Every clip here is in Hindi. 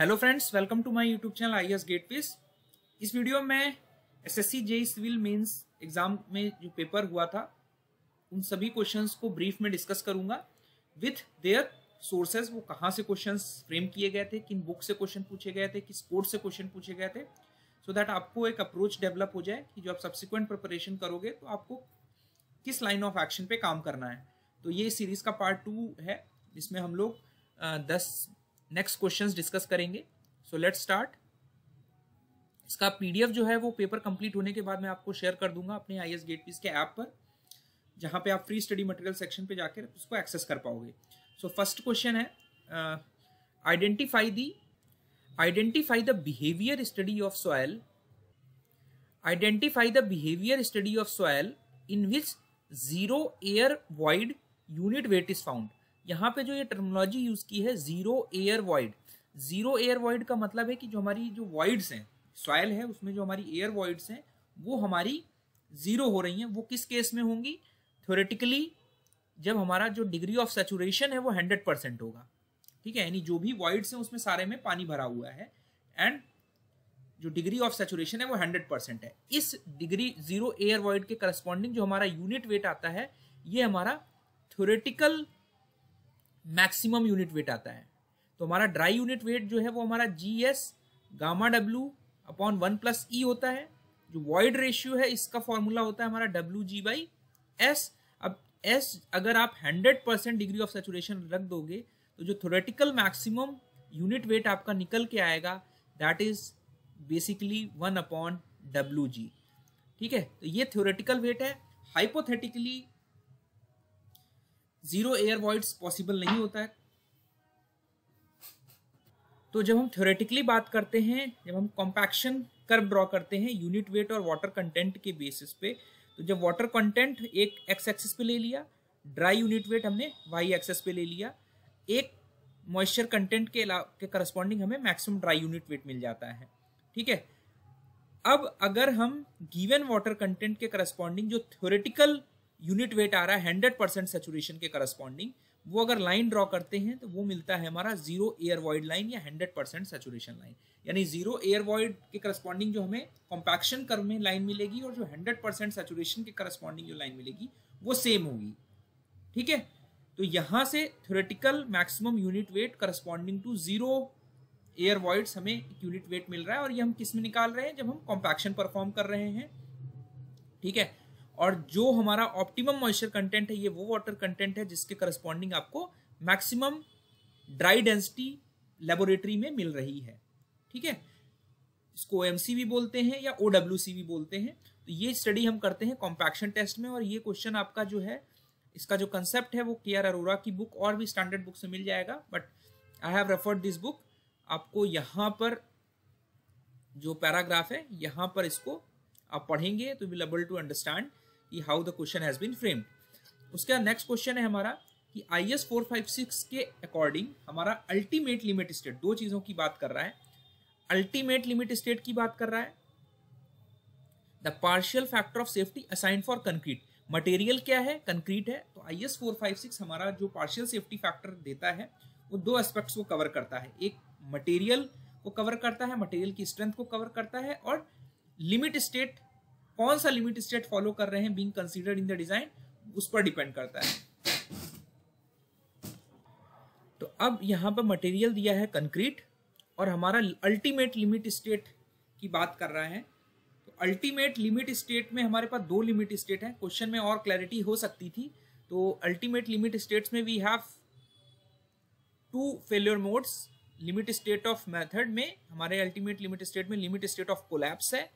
Hello friends welcome to my YouTube channel I S gate peace इस वीडियो में S S C J civil mains exam में जो पेपर हुआ था उन सभी क्वेश्चंस को ब्रीफ में डिस्कस करूंगा विथ देयर सोर्सेज वो कहाँ से क्वेश्चंस फ्रेम किए गए थे किन बुक से क्वेश्चन पूछे गए थे किस कोर्स से क्वेश्चन पूछे गए थे सो so दैट आपको एक अप्रोच डेवलप हो जाए कि जो आप सब्सिक्वेंट प्रिपरेशन करोगे तो आपको किस लाइन ऑफ एक्शन पे काम करना है तो ये सीरीज का पार्ट टू है जिसमें हम लोग दस नेक्स्ट क्वेश्चंस डिस्कस करेंगे सो लेट स्टार्ट इसका पीडीएफ जो है वो पेपर कंप्लीट होने के बाद मैं आपको शेयर कर दूंगा अपने आई एस गेट पीस के ऐप पर जहाँ पे आप फ्री स्टडी मटेरियल सेक्शन पे जाकर उसको एक्सेस कर पाओगे सो फर्स्ट क्वेश्चन है identify the identify the behaviour study of soil identify the behaviour study of soil in which zero air void unit weight is found यहाँ पे जो ये टर्मोलॉजी यूज की है zero air void zero air void का मतलब है कि जो हमारी जो वॉइड्स हैं सॉयल है उसमें जो हमारी एयर वॉइड्स हैं वो हमारी जीरो हो रही हैं वो किस केस में होंगी थ्योरेटिकली जब हमारा जो डिग्री ऑफ सेचुरेशन है वो हंड्रेड परसेंट होगा ठीक है यानी जो भी वॉइड्स हैं उसमें सारे में पानी भरा हुआ है एंड जो डिग्री ऑफ सेचुरेशन है वो हंड्रेड परसेंट है इस डिग्री जीरो एयर वॉइड के करस्पॉन्डिंग जो हमारा यूनिट वेट आता है ये हमारा थ्योरेटिकल मैक्सिमम यूनिट वेट आता है तो हमारा ड्राई यूनिट वेट जो है वो हमारा G S gamma W upon one plus E होता है जो वॉइड रेशियो है इसका फॉर्मूला होता है हमारा डब्ल्यू जी बाई एस अब एस अगर आप hundred percent degree of saturation रख दोगे तो जो थोरेटिकल मैक्सिमम यूनिट वेट आपका निकल के आएगा that is basically one upon W G ठीक है तो ये थ्योरेटिकल वेट है hypothetically zero air voids possible नहीं होता है तो जब हम थ्योरेटिकली बात करते हैं जब हम कॉम्पैक्शन कर्व ड्रॉ करते हैं यूनिट वेट और वाटर कंटेंट के बेसिस पे तो जब वाटर कंटेंट एक एक्स एक्सेस पे ले लिया ड्राई यूनिट वेट हमने वाई एक्सेस पे ले लिया एक मॉइस्चर कंटेंट के के करस्पॉन्डिंग हमें मैक्सिमम ड्राई यूनिट वेट मिल जाता है ठीक है अब अगर हम गिवन वाटर कंटेंट के करस्पॉन्डिंग जो थ्योरेटिकल यूनिट वेट आ रहा है हंड्रेड परसेंट सेचुरेशन के करस्पॉन्डिंग वो अगर लाइन ड्रॉ करते हैं तो वो मिलता है हमारा जीरो एयर वॉइड लाइन या हंड्रेड परसेंट सेचुरेशन लाइन यानी जीरो एयर वॉइड के करस्पॉन्डिंग जो हमें कॉम्पैक्शन कर्व में लाइन मिलेगी और जो हंड्रेड परसेंट सेचुरेशन के करस्पॉन्डिंग जो लाइन मिलेगी वो सेम होगी ठीक है तो यहाँ से theoretical maximum unit weight corresponding to zero air voids हमें यूनिट वेट मिल रहा है और ये हम किस में निकाल रहे हैं जब हम कॉम्पैक्शन परफॉर्म कर रहे हैं ठीक है और जो हमारा ऑप्टिमम मॉइस्चर कंटेंट है ये वो वाटर कंटेंट है जिसके करस्पॉन्डिंग आपको मैक्सिमम ड्राई डेंसिटी लेबोरेटरी में मिल रही है ठीक है इसको ओ भी बोलते हैं या ओ भी बोलते हैं तो ये स्टडी हम करते हैं कॉम्पैक्शन टेस्ट में और ये क्वेश्चन आपका जो है इसका जो कंसेप्ट है वो के आर अरोरा की बुक और भी स्टैंडर्ड बुक से मिल जाएगा but I have referred this book आपको यहाँ पर जो पैराग्राफ है यहाँ पर इसको आप पढ़ेंगे तो विल एबल टू अंडरस्टैंड कि how the question has been framed उसके बाद नेक्स्ट क्वेश्चन है हमारा कि I S four five six के अकॉर्डिंग हमारा अल्टीमेट लिमिट स्टेट दो चीज़ों की बात कर रहा है अल्टीमेट लिमिट स्टेट की बात कर रहा है the partial factor of safety assign for concrete material क्या है कंक्रीट है तो I S four five six हमारा जो पार्शियल सेफ्टी फैक्टर देता है वो दो एस्पेक्ट्स को कवर करता है एक मटेरियल को कवर करता है मटेरियल की स्ट्रेंथ को कवर करता है और लिमिट स्टेट कौन सा लिमिट स्टेट फॉलो कर रहे हैं being considered in the design उस पर डिपेंड करता है तो अब यहां पर मटेरियल दिया है कंक्रीट और हमारा अल्टीमेट लिमिट स्टेट की बात कर रहा है तो अल्टीमेट लिमिट स्टेट में हमारे पास दो लिमिट स्टेट है क्वेश्चन में और क्लैरिटी हो सकती थी तो अल्टीमेट लिमिट स्टेट में we have two failure modes limit state of method में हमारे अल्टीमेट लिमिट स्टेट में लिमिट स्टेट ऑफ कोलैप्स है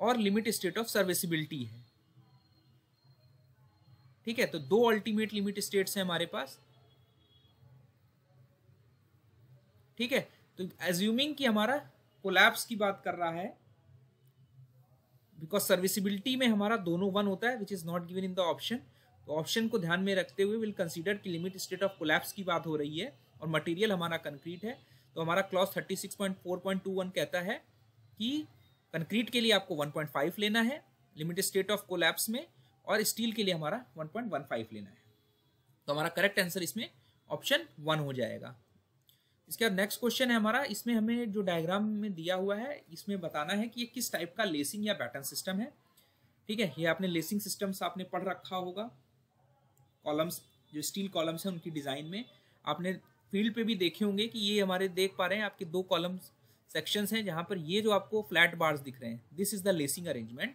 और लिमिट स्टेट ऑफ सर्विसिबिलिटी है ठीक है तो दो अल्टीमेट लिमिट स्टेट्स हैं हमारे पास ठीक है तो एज्यूमिंग कि हमारा कोलैप्स की बात कर रहा है बिकॉज सर्विसिबिलिटी में हमारा दोनों वन होता है which is not given in the option तो ऑप्शन को ध्यान में रखते हुए विल कंसीडर कि लिमिट स्टेट ऑफ कोलैप्स की बात हो रही है और मटेरियल हमारा कंक्रीट है तो हमारा क्लॉज 36.4.21 कहता है कि कंक्रीट के लिए आपको 1.5 लेना है लिमिटेड स्टेट ऑफ कोलैप्स में और स्टील के लिए हमारा 1.15 लेना है तो हमारा करेक्ट आंसर इसमें ऑप्शन वन हो जाएगा इसके बाद नेक्स्ट क्वेश्चन है हमारा इसमें हमें जो डायग्राम में दिया हुआ है इसमें बताना है कि ये किस टाइप का लेसिंग या पैटर्न सिस्टम है ठीक है ये आपने लेसिंग सिस्टम्स आपने पढ़ रखा होगा कॉलम्स जो स्टील कॉलम्स हैं उनकी डिज़ाइन में आपने फील्ड पे भी देखे होंगे कि ये हमारे देख पा रहे हैं आपके दो कॉलम्स सेक्शंस हैं जहां पर ये जो आपको फ्लैट बार्स दिख रहे हैं this is the lacing arrangement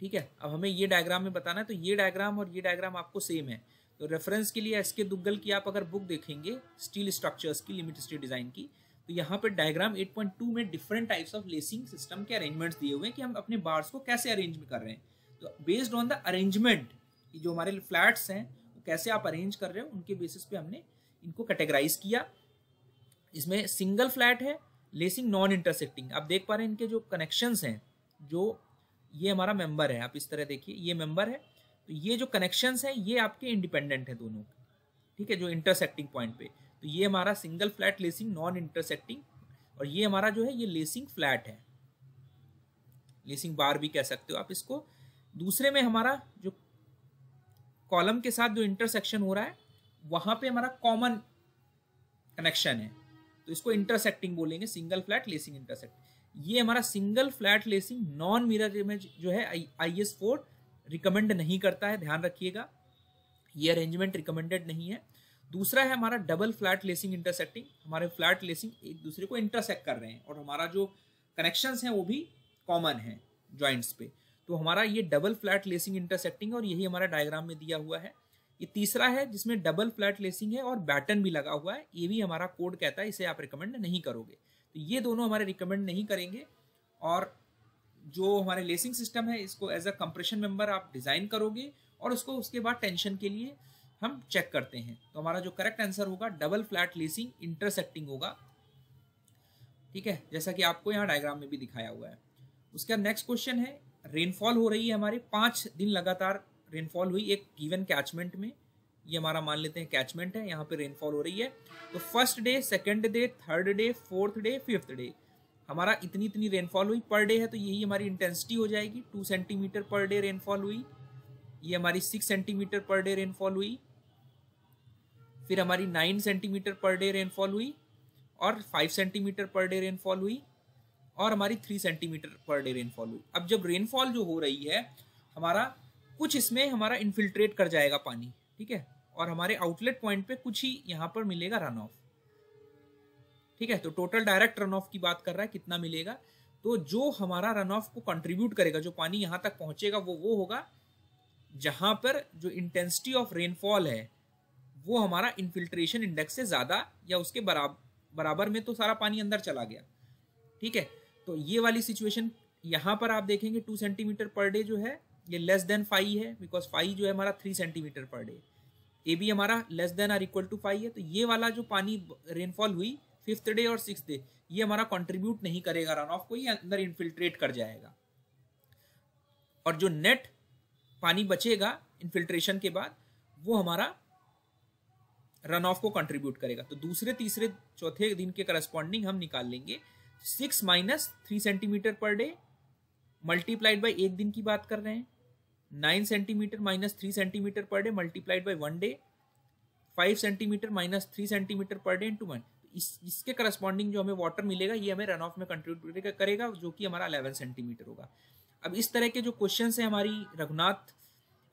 ठीक है अब हमें ये डायग्राम में बताना है तो ये डायग्राम और ये डायग्राम आपको सेम है तो रेफरेंस के लिए एस के दुग्गल की आप अगर बुक देखेंगे स्टील स्ट्रक्चर्स की लिमिट स्टील डिजाइन की तो यहाँ पर डायग्राम 8.2 में different types of lacing system के अरेंजमेंट्स दिए हुए हैं कि हम अपने बार्स को कैसे अरेंज कर रहे हैं तो बेस्ड ऑन द अरेंजमेंट जो हमारे फ्लैट्स हैं कैसे आप अरेंज कर रहे हो उनके बेसिस पे हमने इनको कैटेगराइज किया इसमें सिंगल फ्लैट है लेसिंग नॉन इंटरसेक्टिंग आप देख पा रहे हैं इनके जो कनेक्शंस हैं जो ये हमारा मेंबर है आप इस तरह देखिए ये मेंबर है तो ये जो कनेक्शंस हैं ये आपके इंडिपेंडेंट हैं दोनों ठीक है जो इंटरसेक्टिंग पॉइंट पे तो ये हमारा single flat lacing non intersecting और ये हमारा जो है ये लेसिंग फ्लैट है लेसिंग बार भी कह सकते हो आप इसको दूसरे में हमारा जो कॉलम के साथ जो इंटरसेक्शन हो रहा है वहां पे हमारा कॉमन कनेक्शन है तो इसको इंटरसेक्टिंग बोलेंगे सिंगल फ्लैट लेसिंग इंटरसेक्ट ये हमारा single flat lacing non mirror image जो है आई एस फोर रिकमेंड नहीं करता है ध्यान रखिएगा ये अरेंजमेंट रिकमेंडेड नहीं है दूसरा है हमारा डबल फ्लैट लेसिंग इंटरसेक्टिंग हमारे फ्लैट लेसिंग एक दूसरे को इंटरसेक्ट कर रहे हैं और हमारा जो कनेक्शन है वो भी कॉमन है ज्वाइंट्स पे तो हमारा ये डबल फ्लैट लेसिंग इंटरसेक्टिंग और यही हमारा डायग्राम में दिया हुआ है ये तीसरा है जिसमें डबल फ्लैट लेसिंग है और बैटन भी लगा हुआ है ये भी हमारा कोड कहता है इसे आप रिकमेंड नहीं करोगे तो ये दोनों हमारे रिकमेंड नहीं करेंगे और जो हमारे लेसिंग सिस्टम है इसको एज अ कंप्रेशन मेंबर आप डिज़ाइन करोगे और उसको उसके बाद टेंशन के लिए हम चेक करते हैं तो हमारा जो करेक्ट आंसर होगा डबल फ्लैट लेसिंग इंटरसेक्टिंग होगा ठीक है जैसा कि आपको यहाँ डायग्राम में भी दिखाया हुआ है उसका नेक्स्ट क्वेश्चन है रेनफॉल हो रही है हमारे पाँच दिन लगातार रेनफॉल हुई एक गिवन कैचमेंट में ये हमारा मान लेते हैं कैचमेंट है यहाँ पे रेनफॉल हो रही है तो first day second day third day fourth day fifth day हमारा इतनी इतनी रेनफॉल हुई पर डे है तो यही हमारी इंटेंसिटी हो जाएगी two centimetre per day rainfall हुई ये हमारी six centimetre per day rainfall हुई फिर हमारी nine centimetre per day rainfall हुई और five centimetre per day rainfall हुई और हमारी three centimetre per day rainfall हुई अब जब रेनफॉल जो हो रही है हमारा कुछ इसमें हमारा इन्फिल्ट्रेट कर जाएगा पानी ठीक है और हमारे आउटलेट पॉइंट पे कुछ ही यहाँ पर मिलेगा रन ऑफ ठीक है तो टोटल डायरेक्ट रन ऑफ की बात कर रहा है कितना मिलेगा तो जो हमारा रन ऑफ को कंट्रीब्यूट करेगा जो पानी यहाँ तक पहुंचेगा वो वो होगा जहां पर जो इंटेंसिटी ऑफ रेनफॉल है वो हमारा इन्फिल्ट्रेशन इंडेक्स से ज़्यादा या उसके बराबर बराबर में तो सारा पानी अंदर चला गया ठीक है तो ये वाली सिचुएशन यहाँ पर आप देखेंगे टू सेंटीमीटर पर डे जो है ये लेस देन फाइव है बिकॉज फाइव जो है हमारा three centimetre per day A B हमारा less than or equal to five है तो ये वाला जो पानी रेनफॉल हुई फिफ्थ डे और सिक्स डे ये हमारा कंट्रीब्यूट नहीं करेगा रन ऑफ को ये अंदर इन्फिल्ट्रेट कर जाएगा और जो नेट पानी बचेगा इन्फिल्ट्रेशन के बाद वो हमारा रन ऑफ को कंट्रीब्यूट करेगा तो दूसरे तीसरे चौथे दिन के करस्पॉन्डिंग हम निकाल लेंगे six minus three centimetre per day multiplied by एक दिन की बात कर रहे हैं nine centimetre minus three centimetre per day multiplied by one day five centimetre minus three centimetre per day into one तो इस इसके करस्पॉन्डिंग जो हमें वाटर मिलेगा ये हमें रन ऑफ में कंट्रीब्यूट करेगा जो कि हमारा अलेवन सेंटीमीटर होगा अब इस तरह के जो क्वेश्चन है हमारी रघुनाथ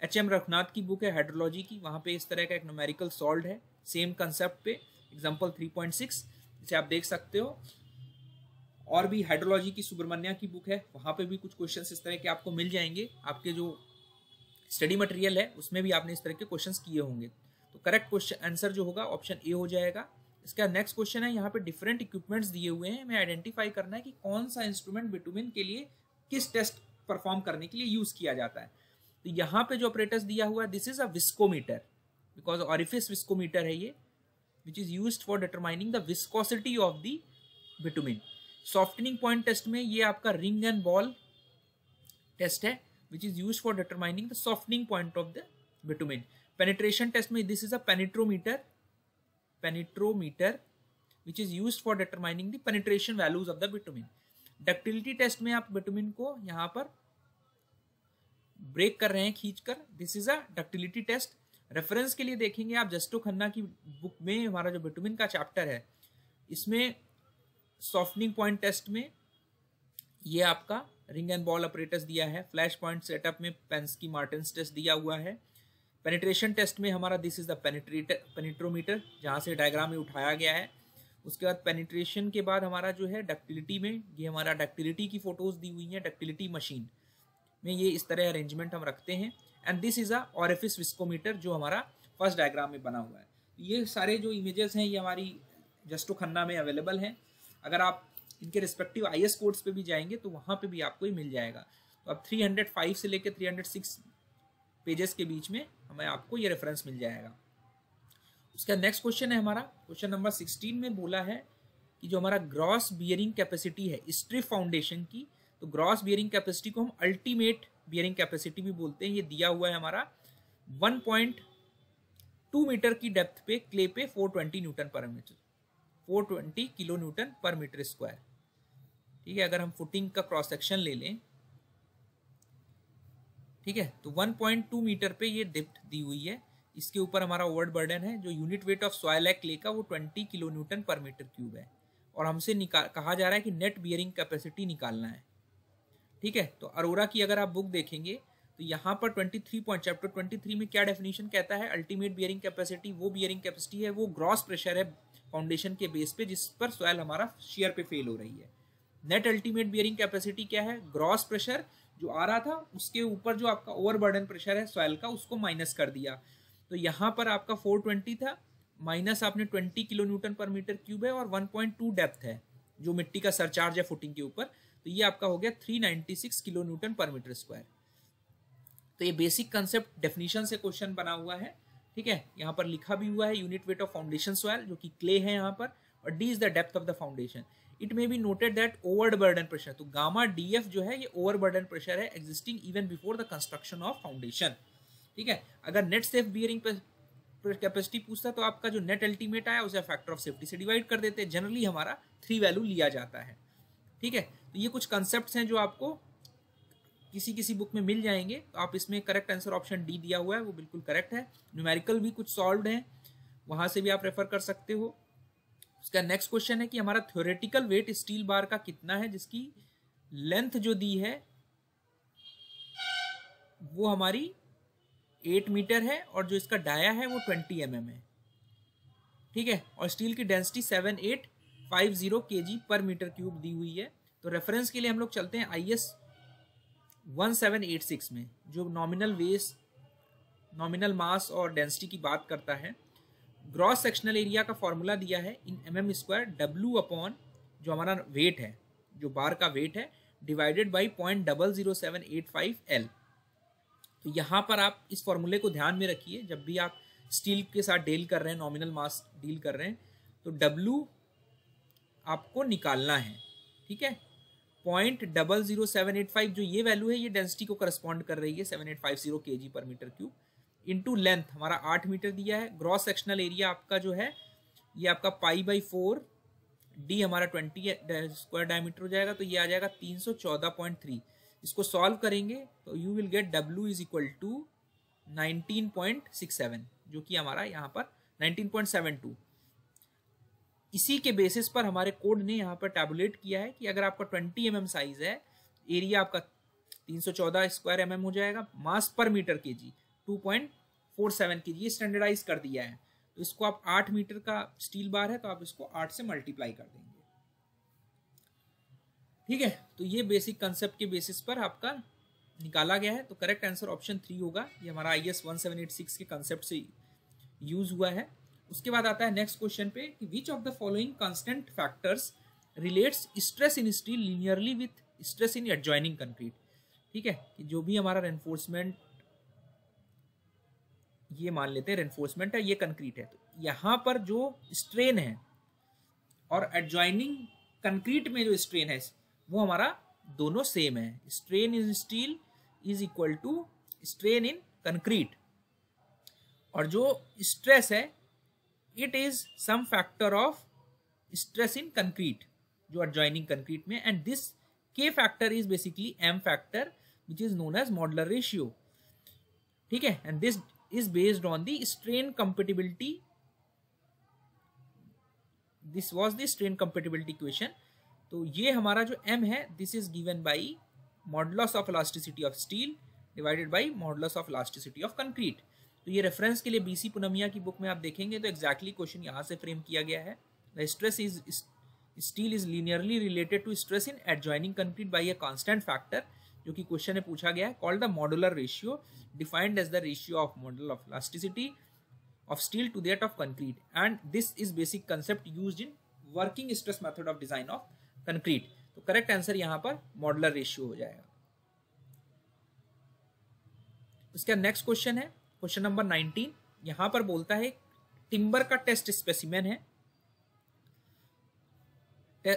एच एम रघुनाथ की बुक है हाइड्रोलॉजी की वहाँ पे इस तरह का एक नोमेरिकल सॉल्व है सेम कंसेप्ट पे एग्जाम्पल थ्री पॉइंट सिक्स जिसे आप देख सकते हो और भी हाइड्रोलॉजी की सुब्रमण्या की बुक है वहाँ पे भी कुछ क्वेश्चन इस तरह के आपको मिल जाएंगे आपके जो स्टडी मटेरियल है उसमें भी आपने इस तरह के क्वेश्चन किए होंगे तो करेक्ट क्वेश्चन आंसर जो होगा ऑप्शन ए हो जाएगा इसका नेक्स्ट क्वेश्चन है यहाँ पे डिफरेंट इक्विपमेंट्स दिए हुए हैं हमें आइडेंटिफाई करना है कि कौन सा इंस्ट्रूमेंट बिटुमिन के लिए किस टेस्ट परफॉर्म करने के लिए यूज किया जाता है तो यहाँ पे जो ऑपरेटर्स दिया हुआ है this is a viscometer because orifice viscometer है ये which is use for determining the viscosity of the bitumen softening point test में ये आपका रिंग एंड बॉल टेस्ट है which is used for determining the softening point of the bitumen. Penetration test में this is a penetrometer, penetrometer which is used for determining the penetration values of the bitumen. Ductility test में आप bitumen को यहाँ पर ब्रेक कर रहे हैं खींचकर this is a ductility test reference के लिए देखेंगे आप जस्टो खन्ना की बुक में हमारा जो बिटुमिन का चैप्टर है इसमें सॉफ्टनिंग पॉइंट टेस्ट में ये आपका रिंग एंड बॉल ऑपरेटर्स दिया है फ्लैश पॉइंट सेटअप में पेंसकी मार्टेंस टेस्ट दिया हुआ है पेनिट्रेशन टेस्ट में हमारा this is the penetrator penetrometer जहाँ से डायग्राम में उठाया गया है उसके बाद पेनिट्रेशन के बाद हमारा जो है डक्टिलिटी में ये हमारा डक्टिलिटी की फोटोज दी हुई हैं डक्टिलिटी मशीन में ये इस तरह अरेंजमेंट हम रखते हैं and this is a orifice viscometer जो हमारा फर्स्ट डायग्राम में बना हुआ है ये सारे जो इमेजेस हैं ये हमारी जस्टो खन्ना में अवेलेबल हैं अगर आप इनके रिस्पेक्टिव आई एस कोर्ट्स पर भी जाएंगे तो वहाँ पर भी आपको ही मिल जाएगा तो अब 305 से लेकर 306 पेजेस के बीच में हमें आपको ये रेफरेंस मिल जाएगा उसका नेक्स्ट क्वेश्चन है हमारा क्वेश्चन नंबर 16 में बोला है कि जो हमारा ग्रॉस बियरिंग कैपेसिटी है स्ट्रिप फाउंडेशन की तो ग्रॉस बियरिंग कैपेसिटी को हम अल्टीमेट बियरिंग कैपेसिटी भी बोलते हैं ये दिया हुआ है हमारा 1.2 मीटर की डेप्थ पे क्ले पे 420 न्यूटन पर मीटर 420 किलो न्यूटन पर मीटर स्क्वायर ठीक है अगर हम फुटिंग का क्रॉस सेक्शन ले लें ठीक है तो 1.2 मीटर पे ये डिप्ट दी हुई है इसके ऊपर हमारा ओवर बर्डन है जो यूनिट वेट ऑफ सॉयल है क्ले का वो 20 किलो न्यूटन पर मीटर क्यूब है और हमसे निकाल कहा जा रहा है कि नेट बियरिंग कैपेसिटी निकालना है ठीक है तो अरोरा की अगर आप बुक देखेंगे तो यहाँ पर 23 पॉइंट चैप्टर 23 में क्या डेफिनेशन कहता है अल्टीमेट बियरिंग कैपेसिटी वो बियरिंग कैपेसिटी है वो ग्रॉस प्रेशर है फाउंडेशन के बेस पे जिस पर सॉयल हमारा शेयर पे फेल हो रही है नेट अल्टीमेट बियरिंग कैपेसिटी क्या है ग्रॉस प्रेशर जो आ रहा था उसके ऊपर जो आपका ओवरबर्डन प्रेशर है सॉयल का उसको माइनस कर दिया तो यहाँ पर आपका 420 था माइनस आपने 20 किलो न्यूटन पर मीटर क्यूब है और 1.2 डेप्थ है जो मिट्टी का सरचार्ज है फुटिंग के ऊपर तो ये आपका हो गया 396 किलो न्यूटन पर मीटर स्क्वायर तो ये बेसिक कंसेप्ट डेफिनेशन से क्वेश्चन बना हुआ है ठीक है यहाँ पर लिखा भी हुआ है unit weight of foundation soil जो कि क्ले है यहाँ पर और D is the depth of the foundation it may be noted that overburden pressure तो गामा डी एफ जो है ये ओवरबर्डन प्रेशर है existing even before the construction of foundation ठीक है अगर नेट सेफ बियरिंग कैपेसिटी पूछता है तो आपका जो नेट अल्टीमेट आया उसे फैक्टर ऑफ सेफ्टी से डिवाइड कर देते हैं जनरली हमारा थ्री वैल्यू लिया जाता है ठीक है तो ये कुछ कंसेप्ट हैं जो आपको किसी किसी बुक में मिल जाएंगे तो आप इसमें करेक्ट आंसर ऑप्शन डी दिया हुआ है वो बिल्कुल करेक्ट है न्यूमेरिकल भी कुछ सॉल्व हैं वहाँ से भी आप रेफर कर सकते हो उसका नेक्स्ट क्वेश्चन है कि हमारा थ्योरेटिकल वेट स्टील बार का कितना है जिसकी लेंथ जो दी है वो हमारी एट मीटर है और जो इसका डाया है वो ट्वेंटी एम mm है ठीक है और स्टील की density seven eight five zero K G पर मीटर क्यूब दी हुई है तो रेफरेंस के लिए हम लोग चलते हैं I S one seven eight six में जो नॉमिनल वेस नॉमिनल मास और डेंसिटी की बात करता है ग्रॉस सेक्शनल एरिया का फॉर्मूला दिया है in M M square W upon जो हमारा वेट है जो बार का वेट है divided by point double zero seven eight five L तो यहाँ पर आप इस फॉर्मूले को ध्यान में रखिए जब भी आप स्टील के साथ डील कर रहे हैं नॉमिनल मास डील कर रहे हैं तो डब्लू आपको निकालना है ठीक है point double zero seven eight five जो ये वैल्यू है ये डेंसिटी को करस्पॉन्ड कर रही है seven eight five zero K G पर मीटर क्यूब इंटू लेंथ हमारा आठ मीटर दिया है ग्रॉस सेक्शनल एरिया आपका जो है ये आपका पाई बाई फोर डी हमारा ट्वेंटी स्क्वायर डायमीटर हो जाएगा तो ये आ जाएगा तीन सौ चौदह पॉइंट थ्री इसको सॉल्व करेंगे तो you will get W is equal to nineteen point six seven जो कि हमारा यहाँ पर नाइनटीन पॉइंट सेवन टू इसी के बेसिस पर हमारे कोड ने यहाँ पर टैबुलेट किया है कि अगर आपका ट्वेंटी एम साइज है एरिया आपका तीन सौ चौदह स्क्वायर एम mm हो जाएगा मास पर metre K G two point four seven की ये स्टैंडर्डाइज कर दिया है तो इसको आप आठ मीटर का स्टील बार है तो आप इसको आठ से मल्टीप्लाई कर देंगे ठीक है तो ये बेसिक कंसेप्ट के बेसिस पर आपका निकाला गया है तो करेक्ट आंसर ऑप्शन थ्री होगा ये हमारा I S one seven eight six के कंसेप्ट से यूज हुआ है उसके बाद आता है नेक्स्ट क्वेश्चन पे कि which of the following constant factors relates stress in steel linearly with stress in adjoining concrete ठीक है कि जो भी हमारा एनफोर्समेंट ये मान लेते हैं रेनफोर्समेंट है ये कंक्रीट है तो यहाँ पर जो स्ट्रेन है और एडजॉइनिंग कंक्रीट में जो स्ट्रेन है वो हमारा दोनों सेम है strain in steel is equal to strain in concrete और जो स्ट्रेस है it is some factor of stress in concrete जो एडजॉइनिंग कंक्रीट में and this K factor is basically M factor which is known as modular ratio ठीक है and this is based on the strain compatibility this was the strain compatibility equation तो ये हमारा जो m है this is given by modulus of elasticity of steel divided by modulus of elasticity of concrete तो ये रेफरेंस के लिए बीसी पुनमिया की बुक में आप देखेंगे तो एक्जैक्टली क्वेश्चन यहाँ से फ्रेम किया गया है the stress is steel is linearly related to stress in adjoining concrete by a constant factor जो कि क्वेश्चन में पूछा गया है called the modular ratio defined as the ratio of model of plasticity of steel to that of concrete and this is basic concept use in working stress method of design of concrete तो करेक्ट आंसर यहां पर मॉडुलर रेशियो हो जाएगा उसके नेक्स्ट क्वेश्चन है क्वेश्चन नंबर 19 यहां पर बोलता है टिम्बर का टेस्ट स्पेसिमेन है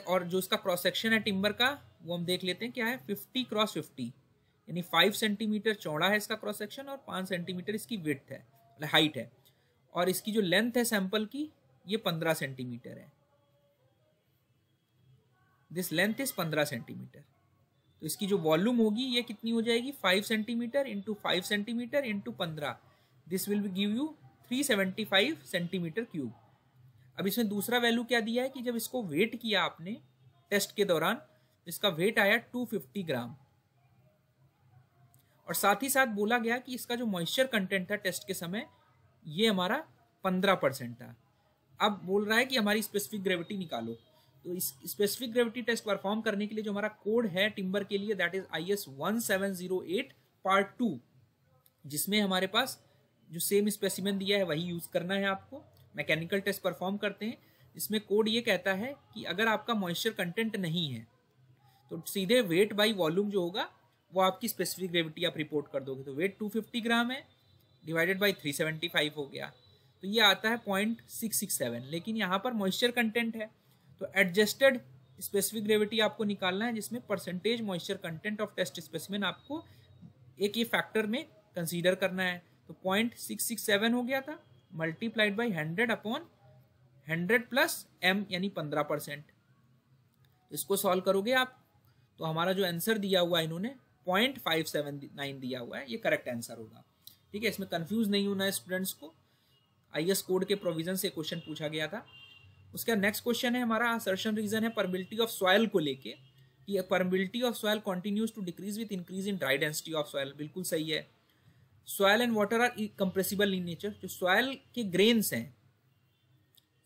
और जो इसका क्रॉस सेक्शन है टिम्बर का वो हम देख लेते हैं क्या है फिफ्टी क्रॉस फिफ्टी यानी फाइव सेंटीमीटर चौड़ा है इसका क्रॉस सेक्शन और पाँच सेंटीमीटर इसकी विथ है हाइट मतलब है और इसकी जो लेंथ है सैंपल की ये पंद्रह सेंटीमीटर है दिस लेंथ इज पंद्रह सेंटीमीटर तो इसकी जो वॉल्यूम होगी ये कितनी हो जाएगी five centimetre into five centimetre into पंद्रह this will be give you three seventy five centimetre cube अब इसमें दूसरा वैल्यू क्या दिया है कि जब इसको वेट किया आपने टेस्ट के दौरान इसका वेट आया 250 ग्राम और साथ ही साथ बोला गया कि इसका जो मॉइस्चर कंटेंट था टेस्ट के समय ये हमारा 15 परसेंट था अब बोल रहा है कि हमारी स्पेसिफिक ग्रेविटी निकालो तो इस स्पेसिफिक ग्रेविटी टेस्ट परफॉर्म करने के लिए जो हमारा कोड है टिम्बर के लिए that is I S one seven zero eight part two जिसमें हमारे पास जो सेम स्पेसिमेंट दिया है वही यूज करना है आपको मैकेनिकल टेस्ट परफॉर्म करते हैं इसमें कोड ये कहता है कि अगर आपका मॉइस्चर कंटेंट नहीं है तो सीधे वेट बाई वॉल्यूम जो होगा वो आपकी स्पेसिफिक ग्रेविटी आप रिपोर्ट कर दोगे तो वेट 250 ग्राम है डिवाइडेड बाई 375 हो गया तो ये आता है पॉइंट सिक्स सिक्स सेवन लेकिन यहाँ पर मॉइस्चर कंटेंट है तो एडजस्टेड स्पेसिफिक ग्रेविटी आपको निकालना है जिसमें percentage moisture content of test specimen आपको एक ये फैक्टर में कंसीडर करना है तो पॉइंट सिक्स सिक्स सेवन हो गया था multiplied by hundred upon hundred plus M यानी पंद्रह परसेंट तो इसको सॉल्व करोगे आप तो हमारा जो आंसर दिया हुआ है इन्होंने पॉइंट फाइव सेवन नाइन दिया हुआ है ये करेक्ट आंसर होगा ठीक है इसमें कन्फ्यूज नहीं होना है स्टूडेंट्स को आई कोड के प्रोविजन से क्वेश्चन पूछा गया था उसका नेक्स्ट क्वेश्चन है हमारा सर्शन रीजन है परमिलिटी ऑफ सॉयल को लेके कि permeability of soil continues to decrease with increase in dry density of soil बिल्कुल सही है soil and water are compressible in nature जो सॉयल के ग्रेन्स हैं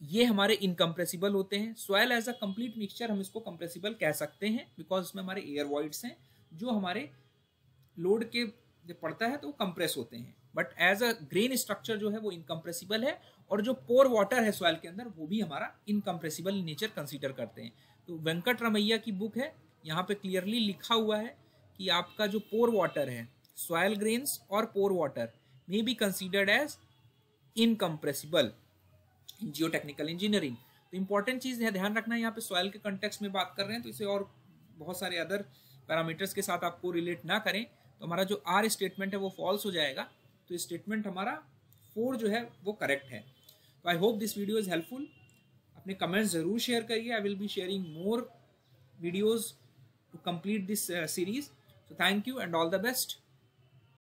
ये हमारे इनकम्प्रेसिबल होते हैं soil as a complete mixture हम इसको कंप्रेसिबल कह सकते हैं बिकॉज इसमें हमारे एयर वॉइड्स हैं जो हमारे लोड के जब पड़ता है तो वो कंप्रेस होते हैं but as a grain structure जो है वो इनकम्प्रेसिबल है और जो पोर वाटर है सॉयल के अंदर वो भी हमारा इनकम्प्रेसिबल नेचर कंसिडर करते हैं तो वेंकट रमैया की बुक है यहाँ पे क्लियरली लिखा हुआ है कि आपका जो पोर वाटर है सॉयल ग्रेन्स और pore water may be considered as incompressible geotechnical engineering तो इंपॉर्टेंट चीज़ है ध्यान रखना यहाँ पे सॉयल के कंटेक्स में बात कर रहे हैं तो इसे और बहुत सारे अदर पैरामीटर्स के साथ आपको रिलेट ना करें तो हमारा जो आर स्टेटमेंट है वो फॉल्स हो जाएगा तो स्टेटमेंट हमारा फोर जो है वो करेक्ट है तो I hope this video is helpful अपने कमेंट्स ज़रूर शेयर करिए I will be sharing more videos to complete this series तो thank you and all the best